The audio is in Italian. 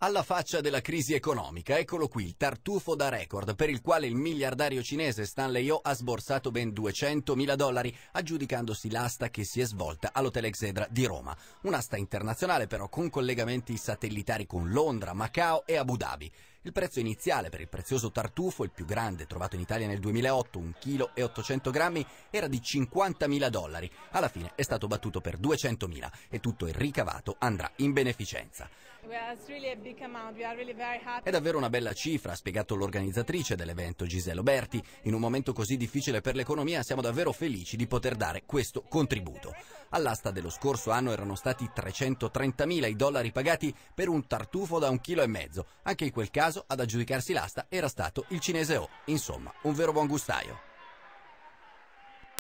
Alla faccia della crisi economica, eccolo qui il tartufo da record per il quale il miliardario cinese Stanley Ho ha sborsato ben 200 mila dollari, aggiudicandosi l'asta che si è svolta all'Hotel Exedra di Roma. Un'asta internazionale però con collegamenti satellitari con Londra, Macao e Abu Dhabi. Il prezzo iniziale per il prezioso tartufo, il più grande trovato in Italia nel 2008, 1 kg e 800 grammi, era di 50.000 dollari. Alla fine è stato battuto per 200.000 e tutto il ricavato andrà in beneficenza. È davvero una bella cifra, ha spiegato l'organizzatrice dell'evento Giselo Berti. In un momento così difficile per l'economia siamo davvero felici di poter dare questo contributo. All'asta dello scorso anno erano stati 330.000 i dollari pagati per un tartufo da un chilo e mezzo. Anche in quel caso ad aggiudicarsi l'asta era stato il cinese O. Insomma, un vero buon gustaio.